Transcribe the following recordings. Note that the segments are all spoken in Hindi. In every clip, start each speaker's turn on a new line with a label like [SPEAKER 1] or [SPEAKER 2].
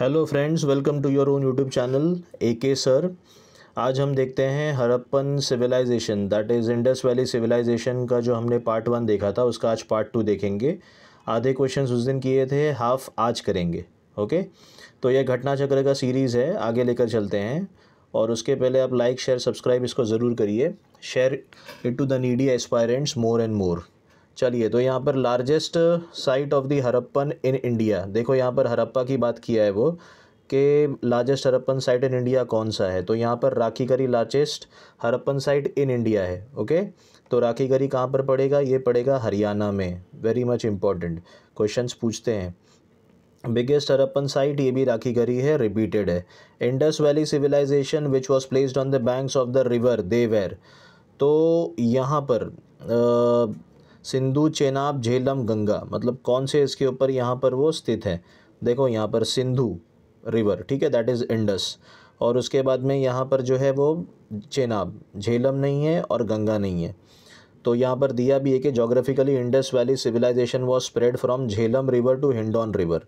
[SPEAKER 1] Hello friends welcome to your own YouTube channel A K sir आज हम देखते हैं Harappan civilisation that is Indus valley civilisation का जो हमने पार्ट वन देखा था उसका आज पार्ट टू देखेंगे आधे क्वेश्चंस उस दिन किए थे हाफ आज करेंगे ओके तो यह घटना चक्र का सीरीज़ है आगे लेकर चलते हैं और उसके पहले आप लाइक शेयर सब्सक्राइब इसको ज़रूर करिए share it to the needy aspirants more and more चलिए तो यहाँ पर largest site of the Harappan in India देखो यहाँ पर हरप्पा की बात किया है वो कि largest Harappan site in India कौन सा है तो यहाँ पर Rakhigarhi largest Harappan site in India है ओके तो राखी गरी कहाँ पर पड़ेगा ये पड़ेगा हरियाणा में वेरी मच इम्पॉर्टेंट क्वेश्चंस पूछते हैं बिगेस्ट हरप्पन साइट ये भी राखी गरी है रिपीटेड है Indus valley civilisation which was placed on the banks of the river there तो यहाँ पर आ, सिंधु चेनाब झेलम गंगा मतलब कौन से इसके ऊपर यहाँ पर वो स्थित है देखो यहाँ पर सिंधु रिवर ठीक है दैट इज़ इंडस और उसके बाद में यहाँ पर जो है वो चेनाब झेलम नहीं है और गंगा नहीं है तो यहाँ पर दिया भी है कि geographically Indus valley civilisation was spread from Jhelum river to Hindon river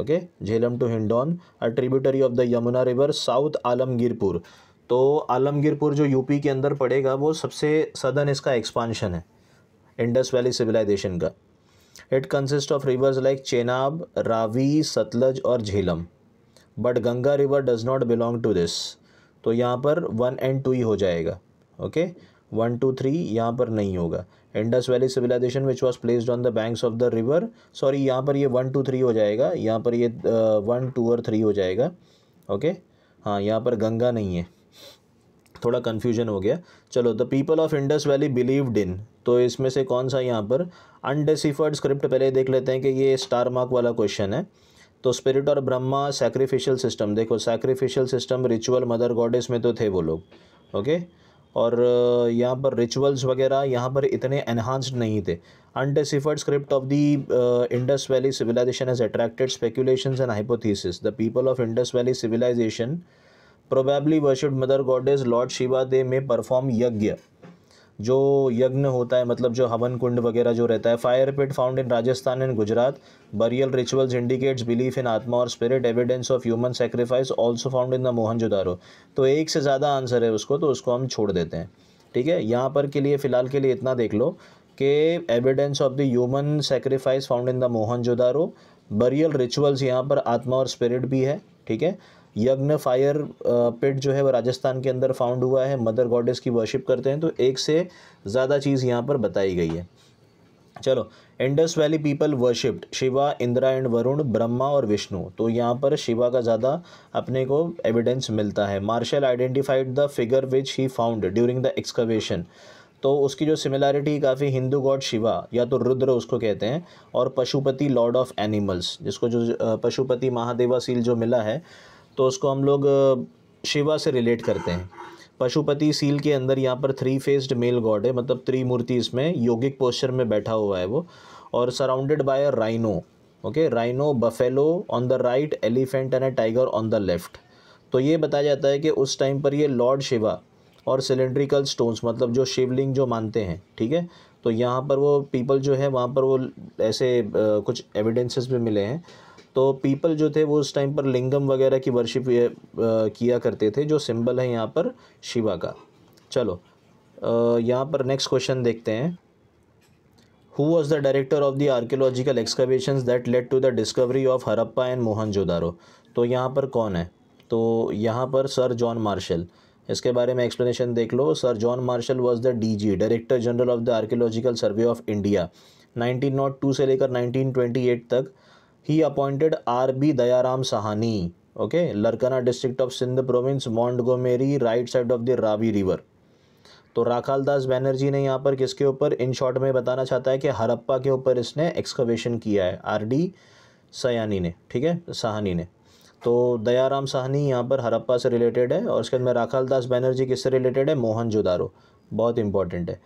[SPEAKER 1] okay Jhelum to Hindon a tributary of the Yamuna river south Alamgirpur तो आलमगीरपुर जो यूपी के अंदर पड़ेगा वो सबसे सदन इसका एक्सपांशन है इंडस वैली सिविलाइजेशन का it consist of rivers like Chenab Ravi Sutlej और Jhelum but Ganga river does not belong to this तो यहाँ पर वन एंड टू ही हो जाएगा ओके वन टू थ्री यहाँ पर नहीं होगा Indus valley civilisation which was placed on the banks of the river sorry यहाँ पर ये वन टू थ्री हो जाएगा यहाँ पर ये वन uh, टू और थ्री हो जाएगा ओके okay? हाँ यहाँ पर गंगा नहीं है थोड़ा कन्फ्यूजन हो गया चलो the people of Indus valley believed in तो इसमें से कौन सा यहाँ पर अनडेसिफर्ड स्क्रिप्ट पहले देख लेते हैं कि ये स्टार मार्क वाला क्वेश्चन है तो स्पिरिट और ब्रह्मा सैक्रिफिशियल सिस्टम देखो sacrificial system ritual mother goddess में तो थे वो लोग ओके और uh, यहाँ पर रिचुअल्स वगैरह यहाँ पर इतने एनहांस्ड नहीं थे undeciphered script of the Indus valley civilisation has attracted speculations and hypothesis the people of Indus valley civilisation probably worshipped mother goddess lord Shiva they may perform यज्ञ जो यज्ञ होता है मतलब जो हवन कुंड वगैरह जो रहता है fire pit found in Rajasthan and Gujarat burial rituals indicates belief in atma और spirit evidence of human sacrifice also found in the Mohenjodaro तो एक से ज़्यादा आंसर है उसको तो उसको हम छोड़ देते हैं ठीक है यहाँ पर के लिए फ़िलहाल के लिए इतना देख लो कि evidence of the human sacrifice found in the Mohenjodaro burial rituals यहाँ पर आत्मा और स्पिरिट भी है ठीक है यज्ञ फायर पिट जो है वो राजस्थान के अंदर फाउंड हुआ है मदर गॉडेस की वर्शिप करते हैं तो एक से ज़्यादा चीज़ यहाँ पर बताई गई है चलो Indus valley people worshipped Shiva Indra and Varun Brahma और विष्णु तो यहाँ पर शिवा का ज़्यादा अपने को एविडेंस मिलता है Marshall identified the figure which he found during the excavation तो उसकी जो सिमिलैरिटी काफ़ी हिंदू गॉड शिवा या तो रुद्र उसको कहते हैं और पशुपति लॉर्ड ऑफ एनिमल्स जिसको जो पशुपति महादेवा सील जो मिला है तो उसको हम लोग शिवा से रिलेट करते हैं पशुपति सील के अंदर यहाँ पर थ्री फेस्ड मेल गॉड है मतलब त्रिमूर्ति इसमें योगिक पोस्चर में बैठा हुआ है वो और surrounded by rhino okay rhino buffalo on the right elephant and a tiger on the left तो ये बताया जाता है कि उस टाइम पर ये लॉर्ड शिवा और सिलेंड्रिकल स्टोन्स मतलब जो शिवलिंग जो मानते हैं ठीक है तो यहाँ पर वो पीपल जो है वहाँ पर वो ऐसे आ, कुछ एविडेंसेस भी मिले हैं तो पीपल जो थे वो उस टाइम पर लिंगम वगैरह की वर्शिप किया करते थे जो सिंबल है यहाँ पर शिवा का चलो यहाँ पर नेक्स्ट क्वेश्चन देखते हैं who was the director of the archaeological excavation that led to the discovery of Harappa and Mohenjodaro तो यहाँ पर कौन है तो यहाँ पर सर जॉन मार्शल इसके बारे में एक्सप्लेनेशन देख लो sir John Marshall was the D G director general of the archaeological survey of India nineteen nought two से लेकर नाइनटीन ट्वेंटी एट तक ही he appointed R.B. Dayaram Sahni okay Larkana district of Sindh province Montgomery, right side of the Ravi river तो राखाल दास बैनर्जी ने यहाँ पर किसके ऊपर इन शॉर्ट में बताना चाहता है कि हरप्पा के ऊपर इसने एक्सकवेशन किया है आर डी सयानी ने ठीक है सहानी ने तो दयाराम सहानी यहाँ पर हरप्पा से रिलेटेड है और उसके बाद में राखाल दास बैनर्जी किससे रिलेटेड है मोहन जुदारो बहुत इंपॉर्टेंट है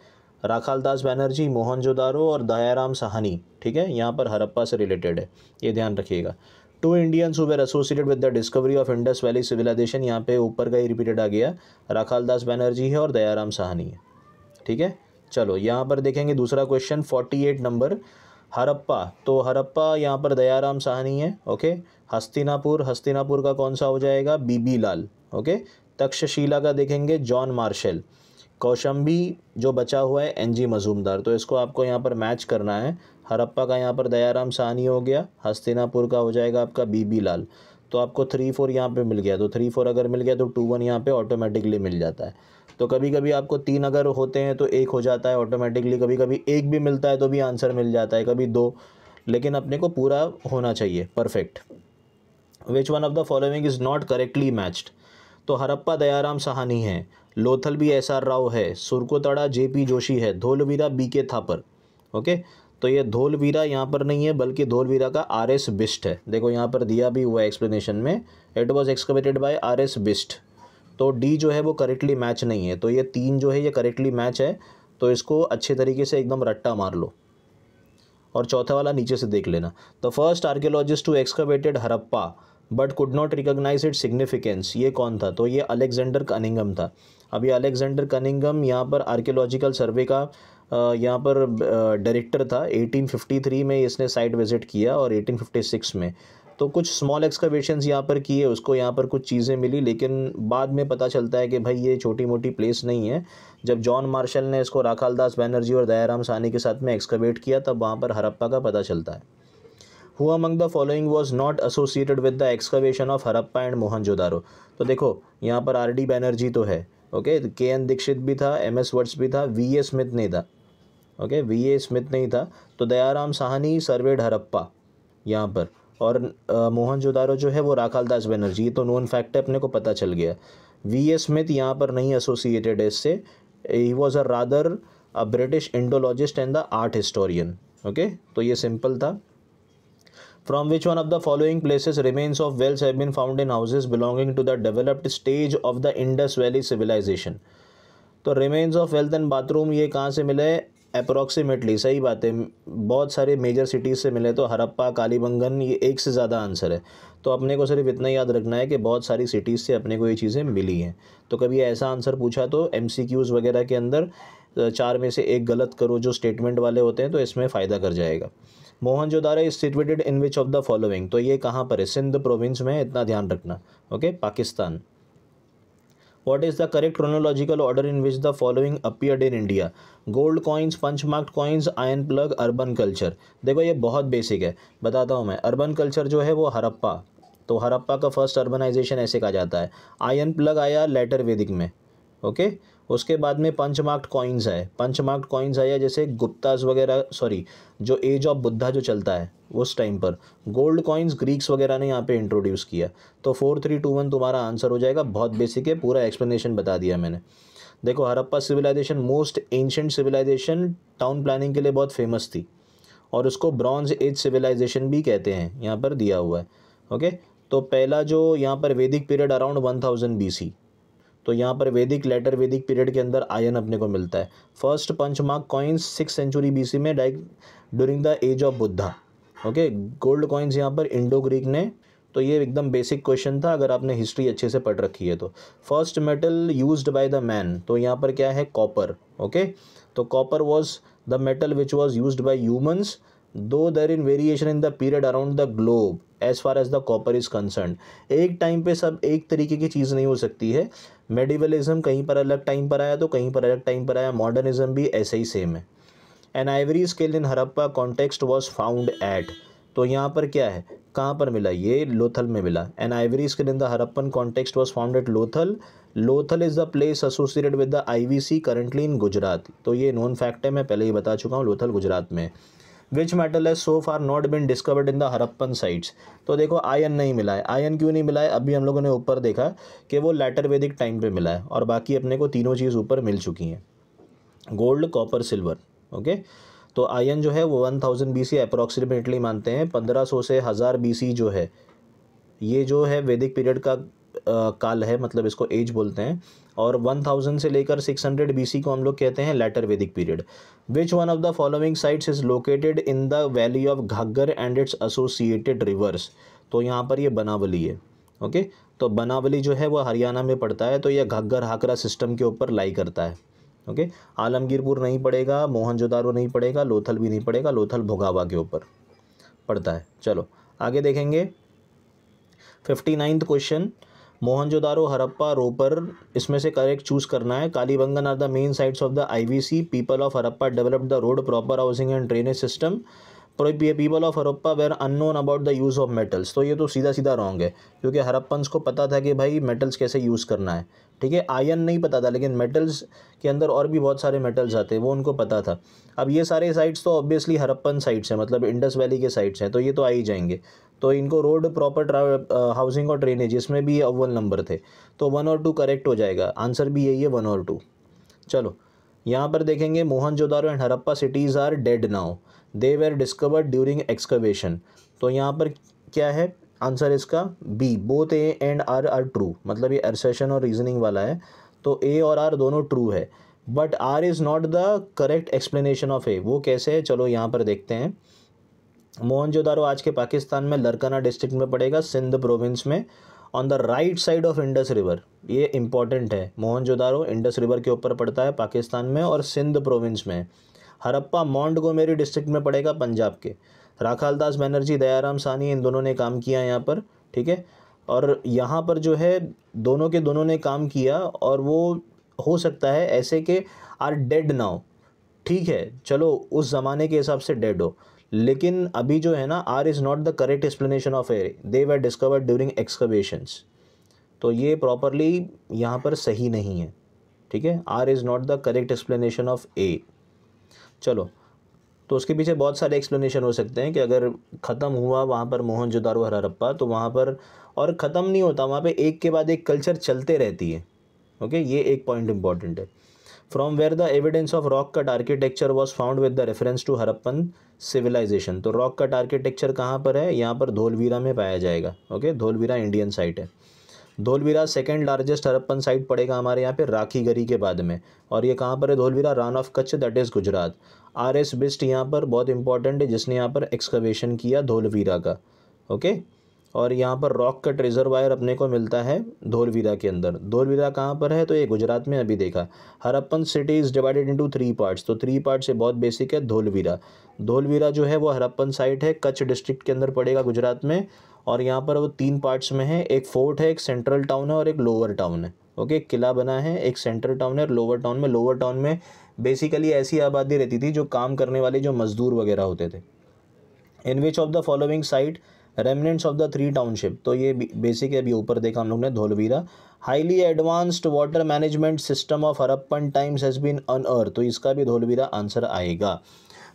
[SPEAKER 1] राखाल दास बैनर्जी मोहनजोदारो और दयाराम सहानी ठीक है यहाँ पर हरप्पा से रिलेटेड है ये ध्यान रखिएगा टू इंडियंस हुए associated with the discovery of Indus valley civilisation यहाँ पे ऊपर का ही रिपीटेड आ गया राखाल दास बैनर्जी है और दयाराम सहानी है ठीक है चलो यहाँ पर देखेंगे दूसरा question forty eight number Harappa तो हरप्पा यहाँ पर दयाराम साहनी है ओके हस्तिनापुर हस्तिनापुर का कौन सा हो जाएगा बीबी लाल ओके तक्षशिला का देखेंगे जॉन मार्शल कौशंबी जो बचा हुआ है एनजी मजूमदार तो इसको आपको यहाँ पर मैच करना है हरप्पा का यहाँ पर दयाराम सानी हो गया हस्तिनापुर का हो जाएगा आपका बीबी लाल तो आपको थ्री फोर यहाँ पे मिल गया तो थ्री फोर अगर मिल गया तो टू वन यहाँ पे ऑटोमेटिकली मिल जाता है तो कभी कभी आपको तीन अगर होते हैं तो एक हो जाता है ऑटोमेटिकली कभी कभी एक भी मिलता है तो भी आंसर मिल जाता है कभी दो लेकिन अपने को पूरा होना चाहिए perfect which one of the following is not correctly matched तो हरप्पा दयाराम सहानी है लोथल भी एस आर राव है सुरकोतड़ा जे पी जोशी है धोलवीरा बी के थापर ओके तो ये धोलवीरा यहाँ पर नहीं है बल्कि धोलवीरा का आर एस बिस्ट है देखो यहाँ पर दिया भी हुआ एक्सप्लेनेशन में it was excavated by R S Bisht तो डी जो है वो करेक्टली मैच नहीं है तो ये तीन जो है ये करेक्टली मैच है तो इसको अच्छे तरीके से एकदम रट्टा मार लो और चौथा वाला नीचे से देख लेना the first archaeologist to excavated Harappa but could not recognise it significance ये कौन था तो ये अलेक्जेंडर कनिंगम था अब ये अलेक्जेंडर कनिंगम यहाँ पर आर्कियोलॉजिकल सर्वे का यहाँ पर डायरेक्टर था 1853 में इसने साइट विज़िट किया और 1856 में तो कुछ स्मॉल एक्सकर्वेशन यहाँ पर किए उसको यहाँ पर कुछ चीज़ें मिली लेकिन बाद में पता चलता है कि भाई ये छोटी मोटी प्लेस नहीं है जब जॉन मार्शल ने इसको राखाल दास बैनर्जी और दयाराम सानी के साथ में एक्सकर्वेट किया तब वहाँ पर हरप्पा का पता चलता है who among the following was not associated with the excavation of Harappa and Mohenjodaro तो देखो यहाँ पर आर डी बैनर्जी तो है ओके के एन दीक्षित भी था एम एस वर्ड्स भी था वी ए स्मिथ नहीं था ओके वी ए स्मिथ नहीं था तो दयाराम साहनी सर्वेड हरप्पा यहाँ पर और मोहन जोदारो जो है वो राखाल दास बैनर्जी ये तो नोन फैक्ट है अपने को पता चल गया वी ए स्मिथ यहाँ पर नहीं एसोसिएटेड है इससे he was a rather a British Indologist and the art historian okay तो ये सिंपल था from which one of the following places remains of wells have been found in houses belonging to the developed stage of the Indus valley civilisation तो remains of wealth and bathroom ये कहाँ से मिले अप्रॉक्सीमेटली सही बात है बहुत सारे मेजर सिटीज़ से मिले तो हरप्पा कालीबंगन ये एक से ज़्यादा आंसर है तो अपने को सिर्फ इतना याद रखना है कि बहुत सारी सिटीज़ से अपने को ये चीज़ें मिली हैं तो कभी ऐसा आंसर पूछा तो एम वगैरह के अंदर चार में से एक गलत करो जो स्टेटमेंट वाले होते हैं तो इसमें फ़ायदा कर जाएगा Mohenjodaro is situated in which of the following तो ये कहाँ पर है सिंध प्रोविंस में इतना ध्यान रखना okay Pakistan what is the correct chronological order in which the following appeared in India gold coins punch coins iron plough urban culture देखो ये बहुत बेसिक है बताता हूँ मैं अर्बन कल्चर जो है वो हरप्पा तो हरप्पा का फर्स्ट अर्बनाइजेशन ऐसे कहा जाता है आयन प्लग आया लेटर वेदिक में ओके okay? उसके बाद में पंच कॉइन्स है पंच कॉइन्स आया जैसे गुप्ताज वगैरह सॉरी जो एज ऑफ बुद्धा जो चलता है उस टाइम पर गोल्ड कॉइन्स ग्रीक्स वगैरह ने यहाँ पे इंट्रोड्यूस किया तो फोर थ्री टू वन तुम्हारा आंसर हो जाएगा बहुत बेसिक है पूरा एक्सप्लेनेशन बता दिया मैंने देखो Harappa civilisation most ancient civilisation town planning के लिए बहुत फेमस थी और उसको ब्रॉन्ज एज सिविलाइजेशन भी कहते हैं यहाँ पर दिया हुआ है ओके तो पहला जो यहाँ पर Vedic period around one thousand B C तो यहाँ पर वैदिक लेटर वैदिक पीरियड के अंदर आयन अपने को मिलता है first punch mark coins six century BC में डाइक during the age of Buddha okay gold coins यहाँ पर इंडो ग्रीक ने तो ये एकदम बेसिक क्वेश्चन था अगर आपने हिस्ट्री अच्छे से पढ़ रखी है तो first metal use by the man तो यहाँ पर क्या है कॉपर ओके तो copper was the metal which was use by humans though there in variation in the period around the globe as far as the copper is concern एक टाइम पे सब एक तरीके की चीज़ नहीं हो सकती है मेडिवलिज्म कहीं पर अलग टाइम पर आया तो कहीं पर अलग टाइम पर आया मॉडर्निज्म भी ऐसे ही सेम है an ivory scale in Harappa context was found at तो यहाँ पर क्या है कहाँ पर मिला ये लोथल में मिला an ivory scale in the Harappan context was found at Lothal Lothal is the place associated with the I V C currently in Gujarat तो ये नॉन फैक्ट है मैं पहले ही बता चुका हूँ लोथल गुजरात में विच मेटल है so far not been discovered in the Harappan sites तो देखो आयन नहीं मिला है आयन क्यों नहीं मिला है अभी हम लोगों ने ऊपर देखा कि वो लेटर वैदिक टाइम पे मिला है और बाकी अपने को तीनों चीज़ ऊपर मिल चुकी हैं गोल्ड कॉपर सिल्वर ओके तो आयन जो है वो one thousand B C approximately मानते हैं पंद्रह सौ से हज़ार बी सी जो है ये जो है वैदिक पीरियड का काल है मतलब इसको एज बोलते हैं और 1000 से लेकर 600 बीसी को हम लोग कहते हैं later Vedic period which one of the following sites is located in the valley of Ghaggar and its associated rivers तो यहाँ पर ये बनावली है ओके तो बनावली जो है वो हरियाणा में पड़ता है तो यह घाघर हाकरा सिस्टम के ऊपर लाई करता है ओके okay? आलमगीरपुर नहीं पड़ेगा मोहनजोदारो नहीं पड़ेगा लोथल भी नहीं पड़ेगा लोथल भोगावा के ऊपर पड़ता है चलो आगे देखेंगे fifty ninth question Mohenjodaro Harappa Ropar इसमें से करेक्ट चूज़ करना है Kalibangan are the main sites of the IVC people of Harappa developed the road proper housing and drainage system people of Harappa were unknown about the use of metals तो ये तो सीधा सीधा रॉन्ग है क्योंकि हरप्पन्स को पता था कि भाई मेटल्स कैसे यूज़ करना है ठीक है आयन नहीं पता था लेकिन मेटल्स के अंदर और भी बहुत सारे मेटल्स आते हैं वो उनको पता था अब ये सारे साइट्स तो ऑब्वियसली हरप्पन साइट्स हैं मतलब इंडस वैली के साइट्स हैं तो ये तो आ ही जाएंगे तो इनको रोड प्रॉपर हाउसिंग और ड्रेनेज इसमें भी अव्वल नंबर थे तो वन और टू करेक्ट हो जाएगा आंसर भी यही है वन और टू चलो यहाँ पर देखेंगे Mohenjodaro and Harappa cities are dead now they were discovered during excavation तो यहाँ पर क्या है आंसर इसका B both A and R are true मतलब ये एरसेशन और रीजनिंग वाला है तो ए और आर दोनों ट्रू है but R is not the correct explanation of A वो कैसे है चलो यहाँ पर देखते हैं मोहनजोदारो आज के पाकिस्तान में लरकाना डिस्ट्रिक्ट में पड़ेगा सिंध प्रोविंस में on the right side of Indus river ये इंपॉर्टेंट है मोहनजोदारो इंडस रिवर के ऊपर पड़ता है पाकिस्तान में और सिंध प्रोविंस में हरप्पा मॉन्टगोमेरी डिस्ट्रिक्ट में पड़ेगा पंजाब के राखालदास बनर्जी दयाराम सानी इन दोनों ने काम किया यहाँ पर ठीक है और यहाँ पर जो है दोनों के दोनों ने काम किया और वो हो सकता है ऐसे के आर डेड नाउ ठीक है चलो उस ज़माने के हिसाब से डेड हो लेकिन अभी जो है ना R is not the correct explanation of A they were discovered during excavations तो ये प्रॉपरली यहाँ पर सही नहीं है ठीक है R is not the correct explanation of A चलो तो उसके पीछे बहुत सारे एक्सप्लेनेशन हो सकते हैं कि अगर ख़त्म हुआ वहाँ पर मोहन जोदारो हरारप्पा तो वहाँ पर और ख़त्म नहीं होता वहाँ पे एक के बाद एक कल्चर चलते रहती है ओके ये एक पॉइंट इम्पॉर्टेंट है from where the evidence of rock cut architecture was found with the reference to Harappan civilisation तो रॉक कट आर्किटेक्चर कहाँ पर है यहाँ पर धोलवीरा में पाया जाएगा ओके धोलवीरा इंडियन साइट है Dholavira second largest Harappan site पड़ेगा हमारे यहाँ पे राखीगरी के बाद में और ये कहाँ पर है Dholavira Rann of Kutch that is Gujarat R S Bisht यहाँ पर बहुत इंपॉर्टेंट है जिसने यहाँ पर एक्सकवेशन किया धोलवीरा का ओके okay? और यहाँ पर रॉक कट रिजर्वायर अपने को मिलता है धोलवीरा के अंदर धोलवीरा कहाँ पर है तो ये गुजरात में अभी देखा Harappan city is divided into three parts तो थ्री पार्ट से बहुत बेसिक है धोलवीरा धोलवीरा जो है वो हरप्पन साइट है कच्छ डिस्ट्रिक्ट के अंदर पड़ेगा गुजरात में और यहाँ पर वो तीन पार्ट्स में है एक फोर्ट है एक सेंट्रल टाउन है और एक लोअर टाउन है ओके किला बना है एक सेंट्रल टाउन है लोअर टाउन में लोअर टाउन में बेसिकली ऐसी आबादी रहती थी जो काम करने वाले जो मज़दूर वगैरह होते थे in which of the following site remnants of the three township तो ये बेसिक है अभी ऊपर देखा हम लोग ने Dholavira highly advanced water management system of Harappan times has been unearth तो इसका भी धोलवीरा आंसर आएगा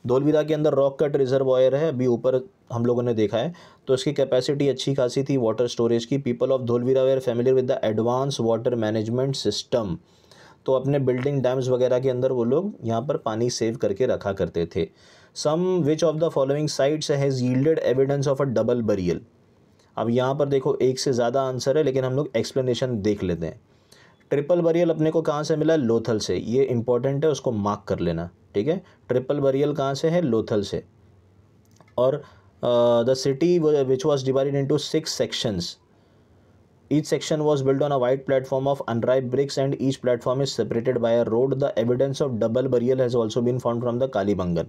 [SPEAKER 1] धोलवीरा के अंदर रॉक कट रिजर्वायर है अभी ऊपर हम लोगों ने देखा है तो इसकी कैपेसिटी अच्छी खासी थी वाटर स्टोरेज की people of Dholavira were familiar with the advance water management system तो अपने बिल्डिंग डैम्स वगैरह के अंदर वो लोग यहाँ पर पानी सेव करके रखा करते थे some which of the following sites has yielded evidence of a double burial अब यहाँ पर देखो एक से ज़्यादा आंसर है लेकिन हम लोग एक्सप्लेनेशन देख लेते हैं ट्रिपल बरियल अपने को कहाँ से मिला लोथल से ये इंपॉर्टेंट है उसको मार्क कर लेना ठीक है ट्रिपल बरियल कहाँ से है लोथल से और the city which was divided into six sections Each section was built on a wide platform of unripe bricks and each platform is separated by a road. The evidence of double burial has also been found from the Kalibangan.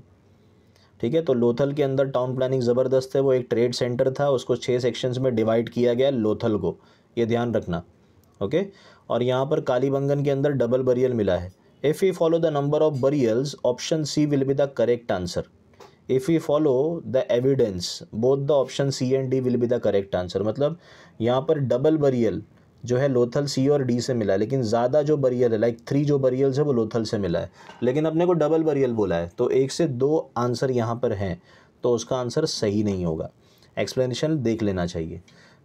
[SPEAKER 1] ठीक है तो लोथल के अंदर टाउन प्लानिंग ज़बरदस्त है वो एक ट्रेड सेंटर था उसको छः सेक्शंस में डिवाइड किया गया लोथल को ये ध्यान रखना ओके और यहाँ पर कालीबंगन के अंदर डबल बरियल मिला है if you follow the number of burials option C will be the correct answer if you follow the evidence both the option C and D will be the correct answer मतलब यहाँ पर डबल बरियल जो है लोथल सी और डी से मिला है लेकिन ज़्यादा जो बरियल है लाइक थ्री जो बरियल्स है वो लोथल से मिला है लेकिन अपने को डबल बरियल बोला है तो एक से दो आंसर यहाँ पर हैं तो उसका आंसर सही नहीं होगा एक्सप्लेनेशन देख लेना चाहिए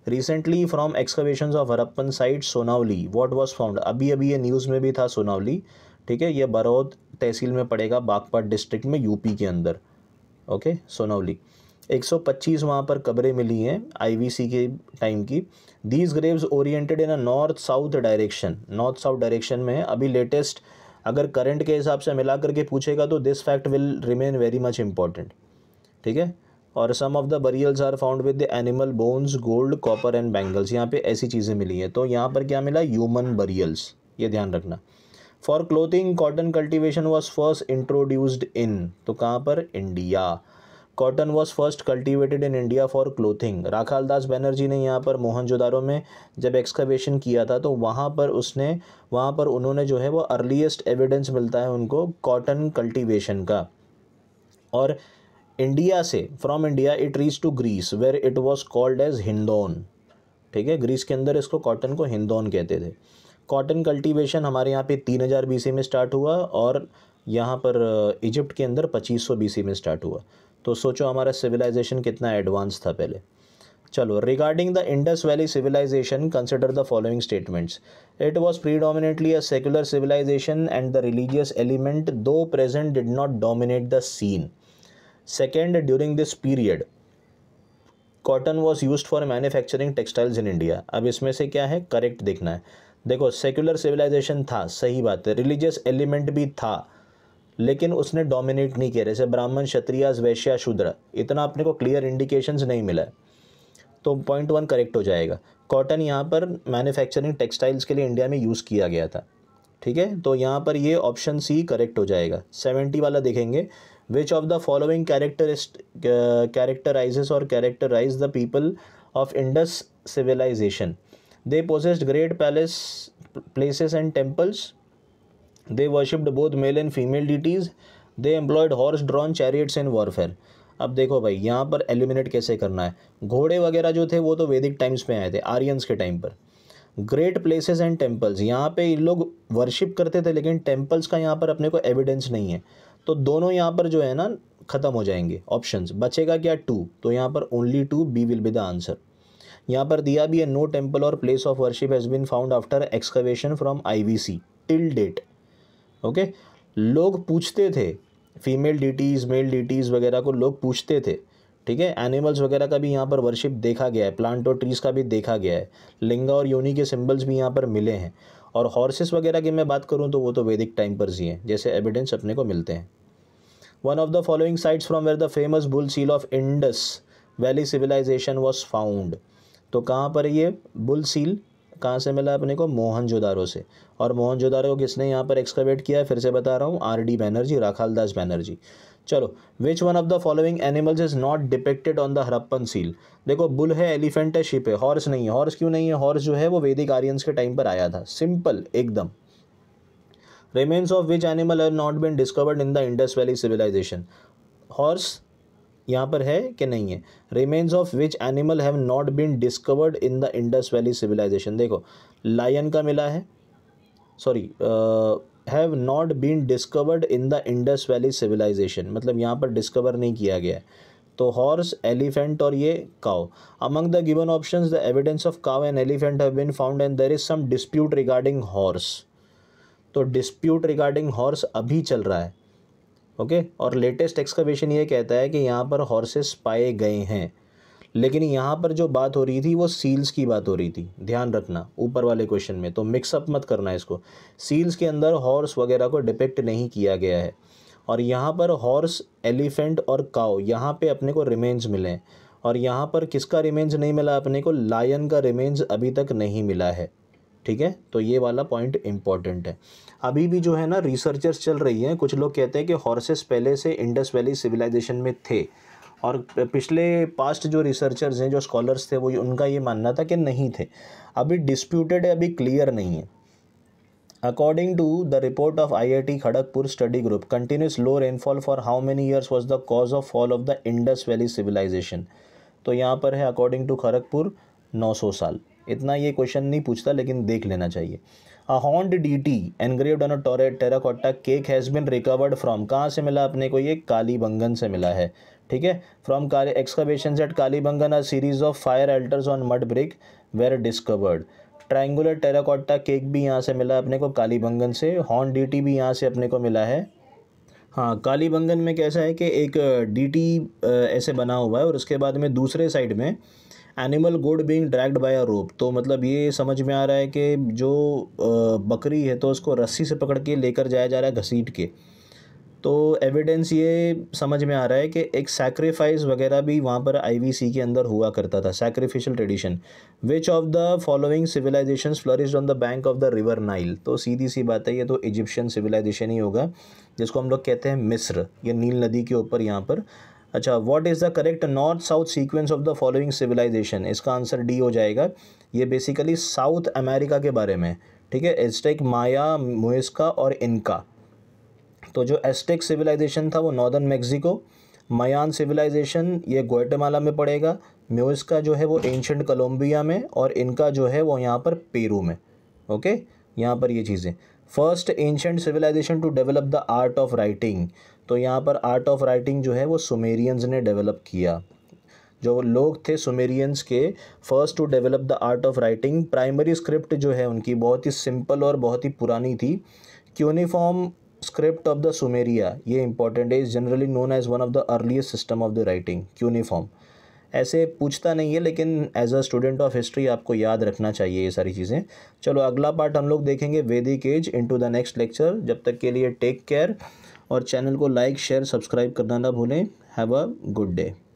[SPEAKER 1] recently from excavation of Harappan site Sanauli what was found अभी अभी ये न्यूज़ में भी था सोनावली ठीक है ये बरौद तहसील में पड़ेगा बागपत डिस्ट्रिक्ट में यूपी के अंदर ओके सोनौली पच्चीस वहाँ पर कब्रें मिली हैं आईवीसी के टाइम की these graves oriented in a north south direction north south direction में है अभी लेटेस्ट अगर करंट के हिसाब से मिला करके पूछेगा तो this fact will remain very much important ठीक है और some of the burials are found with the animal bones gold copper and bangles यहाँ पे ऐसी चीज़ें मिली हैं तो यहाँ पर क्या मिला ह्यूमन बरियल्स ये ध्यान रखना for clothing cotton cultivation was first introduced in तो कहाँ पर India cotton was first cultivated in India for clothing Rakhal Das Banerjee ने यहाँ पर मोहनजोदारो में जब एक्सकवेशन किया था तो वहाँ पर उसने वहाँ पर उन्होंने जो है वो अर्लीस्ट एविडेंस मिलता है उनको कॉटन कल्टिवेशन का और इंडिया से from India it reach to Greece where it was called as हिंदोन ठीक है ग्रीस के अंदर इसको कॉटन को हिंदोन कहते थे कॉटन कल्टीवेशन हमारे यहाँ पे तीन हज़ार बीसी में स्टार्ट हुआ और यहाँ पर इजिप्ट के अंदर पच्चीस सौ में स्टार्ट हुआ तो सोचो हमारा सिविलाइजेशन कितना एडवांस था पहले चलो regarding the Indus valley civilisation consider the following statements it was predominantly a secular civilisation and the religious element though present did not dominate the scene second during this period cotton was use for manufacturing textiles in India अब इसमें से क्या है करेक्ट देखना है देखो सेक्युलर सिविलाइजेशन था सही बात है रिलीजियस एलिमेंट भी था लेकिन उसने डोमिनेट नहीं किया जैसे ब्राह्मण क्षत्रियाज वैश्या शूद्र इतना अपने को क्लियर इंडिकेशंस नहीं मिला तो पॉइंट वन करेक्ट हो जाएगा कॉटन यहाँ पर मैन्युफैक्चरिंग टेक्सटाइल्स के लिए इंडिया में यूज़ किया गया था ठीक है तो यहाँ पर ये ऑप्शन सी करेक्ट हो जाएगा सेवेंटी वाला देखेंगे विच ऑफ द फॉलोइंग कैरेक्टरिस्ट कैरेक्टराइज और characterise the people of Indus civilisation they possessed great palace places and temples they worshipped both male and female deities they employed horse drawn chariots and warfare अब देखो भाई यहाँ पर एलिमिनेट कैसे करना है घोड़े वगैरह जो थे वो तो वैदिक टाइम्स में आए थे आर्यंस के टाइम पर ग्रेट प्लेसेस एंड टेम्पल्स यहाँ पे इन लोग वर्शिप करते थे लेकिन टेम्पल्स का यहाँ पर अपने को एविडेंस नहीं है तो दोनों यहाँ पर जो है ना ख़त्म हो जाएंगे ऑप्शंस बचेगा क्या टू तो यहाँ पर only two B will be the answer यहाँ पर दिया भी है नो टेम्पल और place of worship has been found after excavation from IVC till date okay लोग पूछते थे फीमेल डिटीज़ मेल डिटीज़ वगैरह को लोग पूछते थे ठीक है एनिमल्स वगैरह का भी यहाँ पर वर्शिप देखा गया है प्लांट और ट्रीज़ का भी देखा गया है लिंगा और योनी के सिम्बल्स भी यहाँ पर मिले हैं और हॉर्सेस वगैरह की मैं बात करूँ तो वो तो वैदिक टाइम पर जी हैं जैसे एविडेंस अपने को मिलते हैं one of the following sites from where the famous bull seal of Indus valley civilisation was found तो कहाँ पर ये बुल सील कहाँ से मिला अपने को मोहन से और मोहन को किसने यहाँ पर एक्सकवेट किया है फिर से बता रहा हूँ आर डी बैनर्जी राखाल दास बैनर्जी चलो which one of the following animals is not depicted on the Harappan seal देखो बुल है एलिफेंट है शिप है हॉर्स नहीं है हॉर्स क्यों नहीं है हॉर्स जो है वो वैदिक आर्यंस के टाइम पर आया था सिंपल एकदम remains of which animal are not been discovered in the Indus valley civilization horse यहाँ पर है कि नहीं है remains of which animal have not been discovered in the Indus valley civilization देखो लायन का मिला है sorry have not been discovered in the Indus valley civilization मतलब यहाँ पर डिस्कवर नहीं किया गया है तो हॉर्स एलिफेंट और ये cow among the given option the evidence of cow and elephant have been found and there is some dispute regarding horse तो डिस्प्यूट रिगार्डिंग हॉर्स अभी चल रहा है ओके और लेटेस्ट एक्सकवेशन ये कहता है कि यहाँ पर हॉर्सेस पाए गए हैं लेकिन यहाँ पर जो बात हो रही थी वो सील्स की बात हो रही थी ध्यान रखना ऊपर वाले क्वेश्चन में तो मिक्सअप मत करना इसको सील्स के अंदर हॉर्स वगैरह को डिपेक्ट नहीं किया गया है और यहाँ पर हॉर्स एलिफेंट और काओ यहाँ पे अपने को रिमेंस मिले और यहाँ पर किसका रिमेंस नहीं मिला अपने को लायन का रिमेंस अभी तक नहीं मिला है ठीक है तो ये वाला पॉइंट इंपॉर्टेंट है अभी भी जो है ना रिसर्चर्स चल रही हैं कुछ लोग कहते हैं कि हॉर्सेस पहले से इंडस वैली सिविलाइजेशन में थे और पिछले पास्ट जो रिसर्चर्स हैं जो स्कॉलर्स थे वो उनका ये मानना था कि नहीं थे अभी डिस्प्यूटेड है अभी क्लियर नहीं है according to the report of I I T Kharagpur study group continuous low rainfall for how many years was the cause of fall of the Indus valley civilisation तो यहाँ पर है अकॉर्डिंग टू खड़गपुर 900 साल इतना ये क्वेश्चन नहीं पूछता लेकिन देख लेना चाहिए a horned deity engrave on a टोरे terracotta cake has been recovered from कहाँ से मिला अपने को ये काली बंगन से मिला है ठीक है फ्रॉम काली excavation at Kalibangan a series of fire altars on mud brick were discovered triangular terracotta cake भी यहाँ से मिला अपने को काली बंगन से हॉर्न डी टी भी यहाँ से अपने को मिला है हाँ काली बंगन में कैसा है कि एक डी टी ऐसे बना हुआ है और उसके बाद में दूसरे साइड में animal good being dragged by a rope तो मतलब ये समझ में आ रहा है कि जो बकरी है तो उसको रस्सी से पकड़ के लेकर जाया जा रहा है घसीट के तो एविडेंस ये समझ में आ रहा है कि एक सैक्रिफाइस वगैरह भी वहाँ पर आईवीसी के अंदर हुआ करता था sacrificial tradition which of the following civilization flourish on the bank of the river Nile तो सीधी सी बात है ये तो इजिप्शियन सिविलाइजेशन ही होगा जिसको हम लोग कहते हैं मिस्र ये नील नदी के ऊपर यहाँ पर अच्छा what is the correct north south sequence of the following civilization इसका आंसर डी हो जाएगा ये बेसिकली साउथ अमेरिका के बारे में ठीक है एस्टेक माया मुइस्का और इनका तो जो एस्टेक सिविलाइजेशन था वो नॉर्दर्न मेक्सिको मयान सिविलाइजेशन ये ग्वाटेमाला में पड़ेगा म्यूज़ जो है वो एंशंट कोलम्बिया में और इनका जो है वो यहाँ पर पेरू में ओके यहाँ पर ये चीज़ें first ancient civilization to develop the art of writing तो यहाँ पर आर्ट ऑफ राइटिंग जो है वो सुमेरियंस ने डेवलप किया जो लोग थे सुमेरियंस के first to develop the art of writing primary script जो है उनकी बहुत ही सिंपल और बहुत ही पुरानी थी cuneiform script of the Sumeria ये इंपॉर्टेंट है is generally known as one of the earliest system of the writing cuneiform ऐसे पूछता नहीं है लेकिन as a student of history आपको याद रखना चाहिए ये सारी चीज़ें चलो अगला पार्ट हम लोग देखेंगे Vedic age into the next lecture जब तक के लिए टेक केयर और चैनल को लाइक शेयर सब्सक्राइब करना ना भूलें हैव अ गुड डे